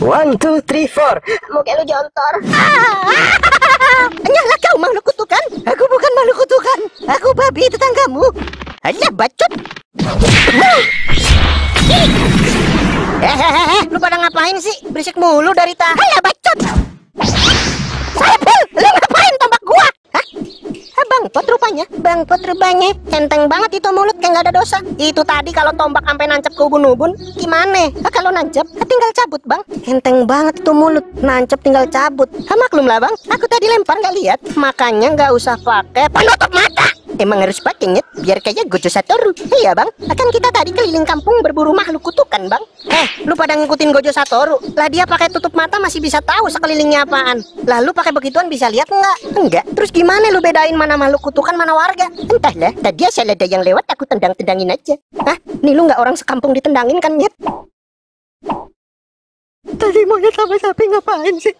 One, two, three, four. Mungkin lu jontor. Hanyalah ah! kau makhluk kutukan. Aku bukan makhluk kutukan. Aku babi tetanggamu. Hanya bacot. Hehehe, eh, eh, lu pada ngapain sih? Berisik mulu dari tadi. Hanya bacot. semuanya. Bang Putri rupanya centeng banget itu mulut kayak gak ada dosa. Itu tadi kalau tombak sampai nancep ke ubun-ubun, gimana? Ah, kalau nancep, ah, tinggal cabut bang. Enteng banget itu mulut, nancep tinggal cabut. Ah, maklum lah bang, aku tadi lempar nggak lihat. Makanya nggak usah pakai penutup mata. Emang harus pakai nyet biar kayak Gojo Satoru. Iya bang, akan kita tadi keliling kampung berburu makhluk kutukan bang. Eh, lu pada ngikutin Gojo Satoru? Lah dia pakai tutup mata masih bisa tahu sekelilingnya apaan. Lah lu pakai begituan bisa lihat nggak? Enggak. Terus gimana lu bedain mana makhluk kutukan mana warga? Entahlah. Tadi saya ada yang lewat aku tendang-tendangin aja. Hah? Nih lu nggak orang sekampung ditendangin kan nyet? Tadi monyet sama sapi ngapain sih?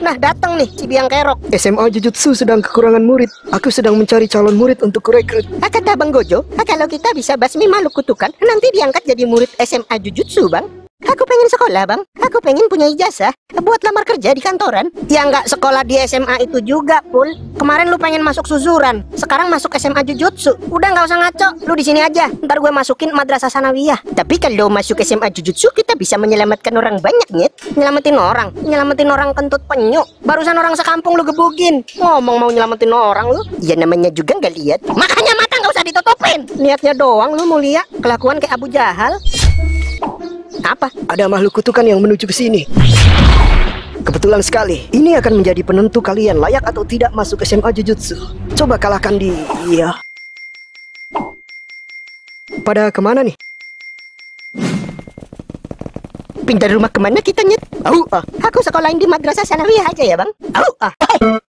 Nah, datang nih Cibiang Kerok. SMA Jujutsu sedang kekurangan murid. Aku sedang mencari calon murid untuk kurekrut. Ah, kata Bang Gojo, ah, kalau kita bisa basmi makhluk kutukan, nanti diangkat jadi murid SMA Jujutsu, Bang. Aku pengen sekolah, Bang. Aku pengen punya ijazah buat lamar kerja di kantoran. Ya nggak sekolah di SMA itu juga, Pul. Kemarin lu pengen masuk suzuran, sekarang masuk SMA Jujutsu. Udah nggak usah ngaco, lu di sini aja. Ntar gue masukin madrasah sanawiyah. Tapi kalau masuk SMA Jujutsu, kita bisa menyelamatkan orang banyak, Nyet. Nyelamatin orang, nyelamatin orang kentut penyu. Barusan orang sekampung lu gebugin. Ngomong mau nyelamatin orang lu. Ya namanya juga nggak lihat. Makanya mata nggak usah ditutupin. Niatnya doang lu mulia, kelakuan kayak Abu Jahal. Apa? Ada makhluk kutukan yang menuju ke sini. Kebetulan sekali, ini akan menjadi penentu kalian layak atau tidak masuk ke SMA Jujutsu. Coba kalahkan dia. Iya. Pada kemana nih? Pindah rumah kemana kita nyet? Oh, oh. Aku sekolah di madrasah sanawiyah aja ya bang. Oh, oh.